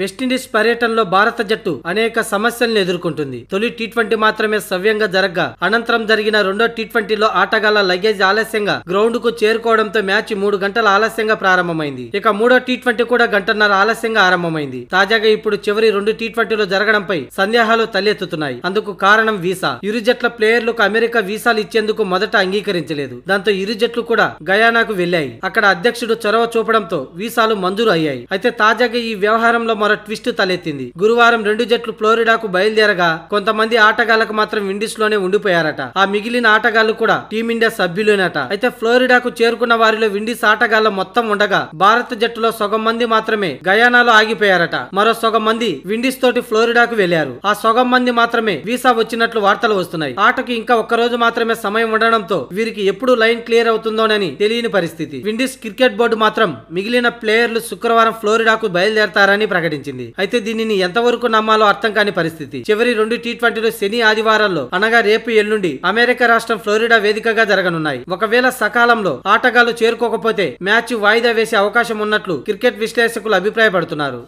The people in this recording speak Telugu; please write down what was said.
వెస్టిండీస్ పర్యటనలో భారత జట్టు అనేక సమస్యలను ఎదుర్కొంటుంది తొలి టీ ట్వంటీ మాత్రమే సవ్యంగా జరగ్గా అనంతరం జరిగిన రెండో టీ ట్వంటీలో ఆటగాళ్ల లగేజ్ ఆలస్యంగా గ్రౌండ్ కు చేరుకోవడంతో మ్యాచ్ మూడు గంటల ఆలస్యంగా ప్రారంభమైంది ఇక మూడో టీ ట్వంటీ కూడా గంటన్నర ఆలస్యంగా ఆరంభమైంది తాజాగా ఇప్పుడు చివరి రెండు టీ ట్వంటీలో జరగడంపై సందేహాలు తలెత్తుతున్నాయి అందుకు కారణం వీసా ఇరు జట్ల ప్లేయర్లకు అమెరికా వీసాలు ఇచ్చేందుకు మొదట అంగీకరించలేదు దాంతో ఇరు జట్లు కూడా గయానాకు వెళ్లాయి అక్కడ అధ్యక్షుడు చొరవ చూపడంతో వీసాలు మంజూరు అయ్యాయి అయితే తాజాగా ఈ వ్యవహారంలో మరో ట్విస్ట్ తలెత్తింది గురువారం రెండు జట్లు ఫ్లోరిడాకు బయలుదేరగా కొంతమంది ఆటగాళ్లకు మాత్రం విండీస్ లోనే ఉండిపోయారట ఆ మిగిలిన ఆటగాళ్లు కూడా టీమిండియా సభ్యులేనట అయితే ఫ్లోరిడాకు చేరుకున్న వారిలో విండీస్ ఆటగాళ్ల మొత్తం ఉండగా భారత జట్టులో సగం మంది మాత్రమే గయానాలో ఆగిపోయారట మరో సగం మంది విండీస్ తోటి ఫ్లోరిడాకు వెళ్లారు ఆ సగం మంది మాత్రమే వీసా వచ్చినట్లు వార్తలు వస్తున్నాయి ఆటకు ఇంకా ఒక్క రోజు మాత్రమే సమయం ఉండడంతో వీరికి ఎప్పుడు లైన్ క్లియర్ అవుతుందోనని తెలియని పరిస్థితి విండీస్ క్రికెట్ బోర్డు మాత్రం మిగిలిన ప్లేయర్లు శుక్రవారం ఫ్లోరిడాకు బయలుదేరతారని ప్రకటించారు ప్రకటించింది అయితే దీనిని ఎంతవరకు నమ్మాలో అర్థం కాని పరిస్థితి చివరి రెండు టీ ట్వంటీలు శని ఆదివారాల్లో అనగా రేపు ఎల్లుండి అమెరికా రాష్ట్రం ఫ్లోరిడా వేదికగా జరగనున్నాయి ఒకవేళ సకాలంలో ఆటగాళ్లు చేరుకోకపోతే మ్యాచ్ వాయిదా వేసే అవకాశం ఉన్నట్లు క్రికెట్ విశ్లేషకులు అభిప్రాయపడుతున్నారు